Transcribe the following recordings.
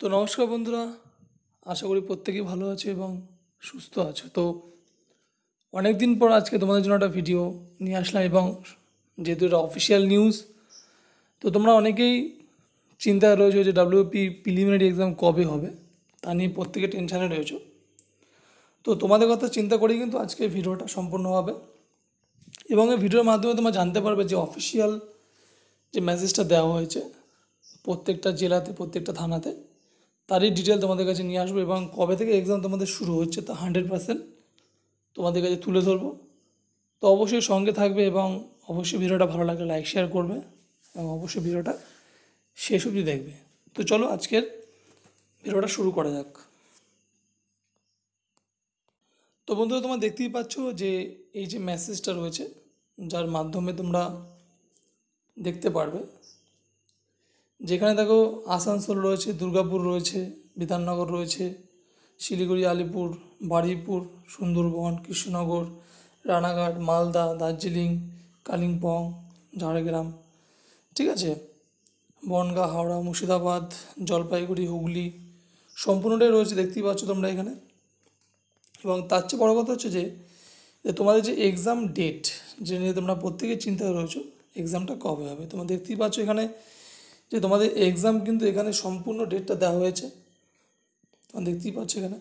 তো নমস্কার বন্ধুরা আশা করি প্রত্যেকেই ভালো আছো এবং সুস্থ আছো তো অনেক দিন পর আজকে তোমাদের জন্য একটা ভিডিও নিয়ে আসলাম এবং যেহেতু এটা অফিসিয়াল নিউজ তো তোমরা অনেকেই চিন্তায় রয়েছো যে ডাব্লিউপি প্রিলিমিনারি এক্সাম কবে হবে তা নিয়ে প্রত্যেকে টেনশানে রয়েছো তো তোমাদের কথা চিন্তা করেই কিন্তু আজকে ভিডিওটা সম্পূর্ণ হবে এবং এই ভিডিওর মাধ্যমে তোমরা জানতে পারবে যে অফিসিয়াল যে মেসেজটা দেওয়া হয়েছে প্রত্যেকটা জেলাতে প্রত্যেকটা থানাতে তারই ডিটেল তোমাদের কাছে নিয়ে আসবো এবং কবে থেকে এক্সাম তোমাদের শুরু হচ্ছে তা হান্ড্রেড পার্সেন্ট তোমাদের কাছে তুলে ধরবো তো অবশ্যই সঙ্গে থাকবে এবং অবশ্যই ভিডিওটা ভালো লাগলে লাইক শেয়ার করবে এবং অবশ্যই ভিডিওটা শেষ অবধি দেখবে তো চলো আজকের ভিডিওটা শুরু করা যাক তো বন্ধুরা তোমরা দেখতেই পাচ্ছ যে এই যে মেসেজটা রয়েছে যার মাধ্যমে তোমরা দেখতে পারবে যেখানে দেখো আসানসোল রয়েছে দুর্গাপুর রয়েছে বিধাননগর রয়েছে শিলিগুড়ি আলিপুর বারুইপুর সুন্দরবন কৃষ্ণনগর রানাঘাট মালদা দার্জিলিং কালিম্পং ঝাড়গ্রাম ঠিক আছে বনগা হাওড়া মুর্শিদাবাদ জলপাইগুড়ি হুগলি সম্পূর্ণটাই রয়েছে দেখতেই পাচ্ছ তোমরা এখানে এবং তার চেয়ে বড়ো কথা হচ্ছে যে তোমাদের যে এক্সাম ডেট যে নিয়ে তোমরা প্রত্যেকে চিন্তা রয়েছো এক্সামটা কবে হবে তোমরা দেখতেই পাচ্ছ এখানে যে তোমাদের এক্সাম কিন্তু এখানে সম্পূর্ণ ডেটটা দেওয়া হয়েছে তোমরা দেখতেই পাচ্ছ এখানে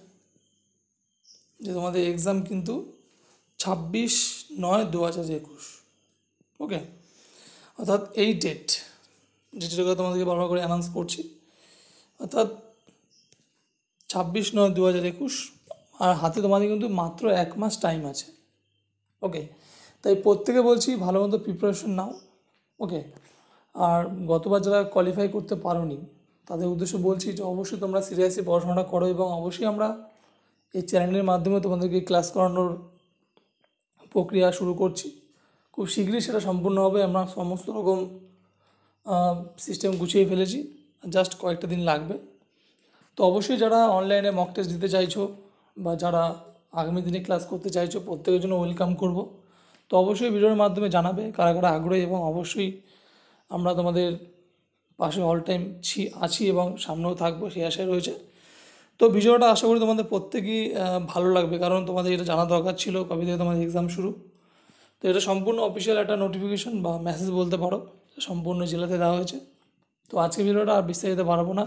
যে তোমাদের এক্সাম কিন্তু ছাব্বিশ নয় দু হাজার একুশ ওকে অর্থাৎ এই ডেট যেটির কথা তোমাদেরকে বারবার করে অ্যানাউন্স করছি অর্থাৎ ছাব্বিশ নয় দু হাজার একুশ আর হাতে তোমাদের কিন্তু মাত্র এক মাস টাইম আছে ওকে তাই প্রত্যেকে বলছি ভালো মতো প্রিপারেশন নাও ওকে আর গতবার যারা কোয়ালিফাই করতে পারোনি তাদের উদ্দেশ্য বলছি যে অবশ্যই তোমরা সিরিয়াসলি পড়াশোনাটা করো এবং অবশ্যই আমরা এই চ্যানেলের মাধ্যমে তোমাদেরকে ক্লাস করানোর প্রক্রিয়া শুরু করছি খুব শীঘ্রই সেটা সম্পূর্ণ হবে আমরা সমস্ত রকম সিস্টেম গুছিয়ে ফেলেছি জাস্ট কয়েকটা দিন লাগবে তো অবশ্যই যারা অনলাইনে মক টেস্ট দিতে চাইছো বা যারা আগামী দিনে ক্লাস করতে চাইছো প্রত্যেকের জন্য ওয়েলকাম করব তো অবশ্যই ভিডিওর মাধ্যমে জানাবে কারা কারা আগ্রহী এবং অবশ্যই আমরা তোমাদের পাশে অল টাইম ছি আছি এবং সামনেও থাকবো সেই আশায় রয়েছে তো ভিডিওটা আশা করি তোমাদের প্রত্যেকেই ভালো লাগবে কারণ তোমাদের এটা জানা দরকার ছিল কবে থেকে তোমাদের এক্সাম শুরু তো এটা সম্পূর্ণ অফিসিয়াল একটা নোটিফিকেশন বা মেসেজ বলতে পারো সম্পূর্ণ জেলাতে দেওয়া হয়েছে তো আজকে ভিডিওটা আর বিস্তারিত পারবো না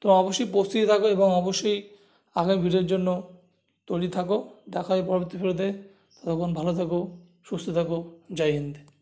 তো অবশ্যই প্রস্তুতি থাকো এবং অবশ্যই আগামী ভিডিওর জন্য তৈরি থাকো দেখা হয় পরবর্তী ভিডিওতে ততক্ষণ ভালো থাকো সুস্থ থাকো জয় হিন্দ